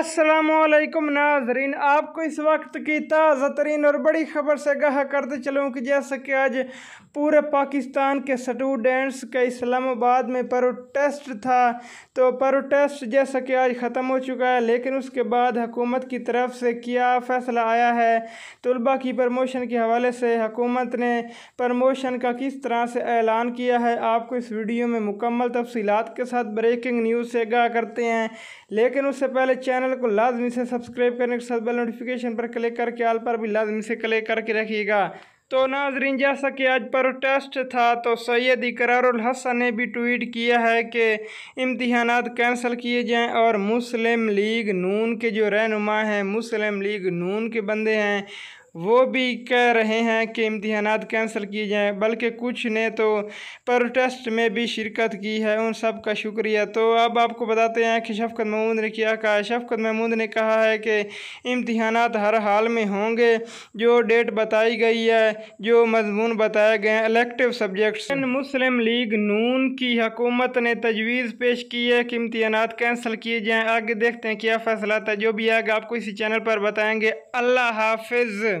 असलकम नाजरीन आपको इस वक्त की ताज़ा तरीन और बड़ी ख़बर से गाह करते चलूँ कि जैसा कि आज पूरे पाकिस्तान के स्टूडेंट्स का इस्लामाबाद में प्रोटेस्ट था तो प्रोटेस्ट जैसा कि आज ख़त्म हो चुका है लेकिन उसके बाद हुकूमत की तरफ से क्या फ़ैसला आया है तलबा की प्रमोशन के हवाले से हकूमत ने प्रमोशन का किस तरह से ऐलान किया है आपको इस वीडियो में मुकम्मल तफसीत के साथ ब्रेकिंग न्यूज़ से गाह करते हैं लेकिन उससे पहले चैनल चैनल को लाजमी से सब्सक्राइब करने के साथ बेल नोटिफिकेशन पर क्लिक करके आल पर भी लाजमी से क्लिक करके रखिएगा तो नाजरीन जैसा कि आज प्रोटेस्ट था तो सैयद इकरारुल हसन ने भी ट्वीट किया है कि इम्तहान कैंसिल किए जाएं और मुस्लिम लीग नून के जो रहनुमा हैं मुस्लिम लीग नून के बंदे हैं वो भी कह रहे हैं कि इम्तहान कैंसिल किए जाएं बल्कि कुछ ने तो प्रोटेस्ट में भी शिरकत की है उन सब का शुक्रिया तो अब आपको बताते हैं कि शफकत महमूद ने क्या कहा शफकत महमूद ने कहा है कि इम्तहान हर हाल में होंगे जो डेट बताई गई है जो मजमून बताए गए हैं इलेक्टिव सब्जेक्ट्स मुस्लिम लीग नून की हकूमत ने तजवीज़ पेश की है कि इम्तहान कैंसिल किए जाएँ आगे देखते हैं क्या फैसला था जो भी आएगा आपको इसी चैनल पर बताएँगे अल्लाह हाफिज़